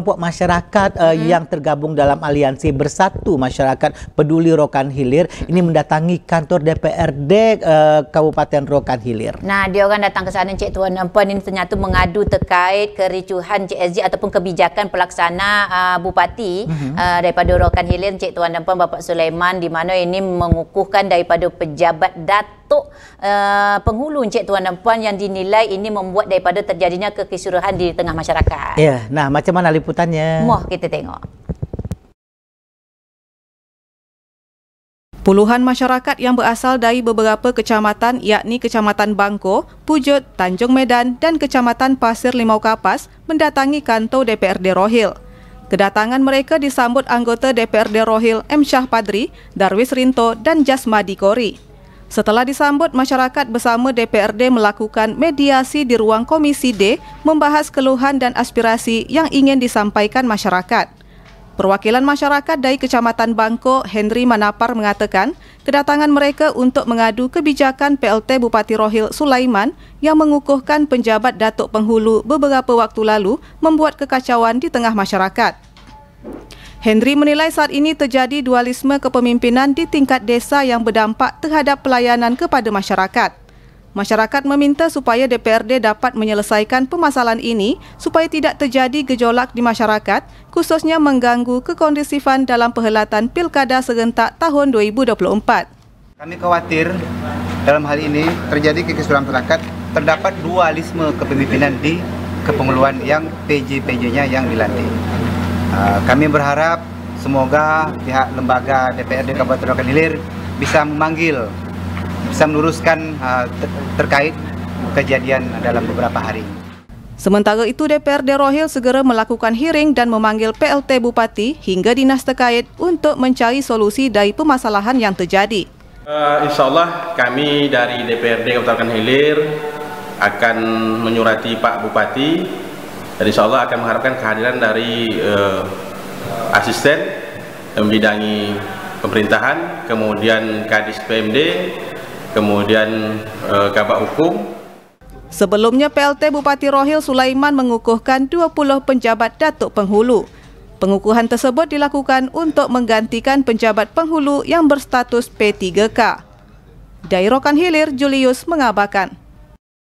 kelompok masyarakat uh, hmm. yang tergabung dalam aliansi Bersatu Masyarakat Peduli Rokan Hilir ini mendatangi kantor DPRD uh, eh, Kabupaten Rokan Hilir. Nah, dia orang datang ke sana Cik Tuan Puan ini ternyata mengadu terkait kericuhan CSG ataupun kebijakan pelaksana uh, bupati hmm. uh, daripada Rokan Hilir Cik Tuan Puan Bapak Sulaiman di mana ini mengukuhkan daripada pejabat data untuk uh, penghulu Encik Tuan dan Puan yang dinilai ini membuat daripada terjadinya kekisruhan di tengah masyarakat. Ya, yeah. nah macam mana liputannya? Muah kita tengok. Puluhan masyarakat yang berasal dari beberapa kecamatan yakni Kecamatan Bangko, Pujut, Tanjung Medan dan Kecamatan Pasir Limau Kapas mendatangi kantor DPRD Rohil. Kedatangan mereka disambut anggota DPRD Rohil M. Syah Padri, Darwis Rinto dan Jasmadi Kori. Setelah disambut, masyarakat bersama DPRD melakukan mediasi di ruang Komisi D membahas keluhan dan aspirasi yang ingin disampaikan masyarakat. Perwakilan masyarakat dari Kecamatan Bangko, Henry Manapar mengatakan, kedatangan mereka untuk mengadu kebijakan PLT Bupati Rohil Sulaiman yang mengukuhkan penjabat Datuk Penghulu beberapa waktu lalu membuat kekacauan di tengah masyarakat. Henry menilai saat ini terjadi dualisme kepemimpinan di tingkat desa yang berdampak terhadap pelayanan kepada masyarakat. Masyarakat meminta supaya DPRD dapat menyelesaikan permasalahan ini supaya tidak terjadi gejolak di masyarakat, khususnya mengganggu kekondisifan dalam perhelatan Pilkada serentak tahun 2024. Kami khawatir dalam hal ini terjadi kekisruhan masyarakat terdapat dualisme kepemimpinan di kepengeluan yang PJ-PJ-nya yang dilantik. Eh, kami berharap semoga pihak lembaga DPRD Kabupaten Rokan Hilir bisa memanggil, bisa meluruskan eh, terkait kejadian dalam beberapa hari. Sementara itu DPRD Rohil segera melakukan hearing dan memanggil PLT Bupati hingga dinas terkait untuk mencari solusi dari permasalahan yang terjadi. Uh, eh, insya Allah kami dari DPRD Kabupaten Hilir akan menyurati Pak Bupati dan insya Allah akan mengharapkan kehadiran dari uh, asisten yang membidangi pemerintahan, kemudian Kadis PMD, kemudian uh, Kabak Hukum. Sebelumnya PLT Bupati Rohil Sulaiman mengukuhkan 20 penjabat Datuk Penghulu. Pengukuhan tersebut dilakukan untuk menggantikan penjabat penghulu yang berstatus P3K. Dairokan Hilir Julius mengabarkan.